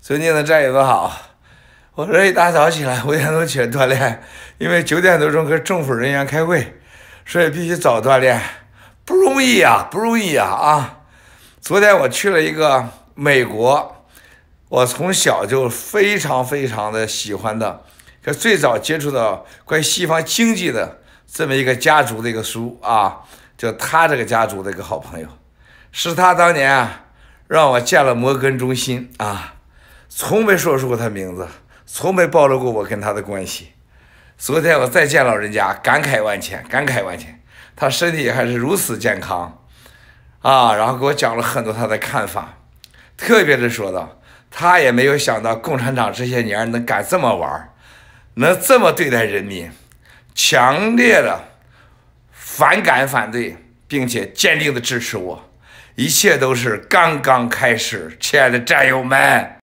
尊敬的战友们好，我这一大早起来五点多起来锻炼，因为九点多钟跟政府人员开会，所以必须早锻炼，不容易呀，不容易呀啊！昨天我去了一个美国，我从小就非常非常的喜欢的，可最早接触到关于西方经济的这么一个家族的一个书啊，就他这个家族的一个好朋友，是他当年啊让我建了摩根中心啊。从没说出过他名字，从没暴露过我跟他的关系。昨天我再见老人家，感慨万千，感慨万千。他身体还是如此健康，啊，然后给我讲了很多他的看法，特别的说道，他也没有想到共产党这些年能敢这么玩，能这么对待人民，强烈的反感反对，并且坚定的支持我。一切都是刚刚开始，亲爱的战友们。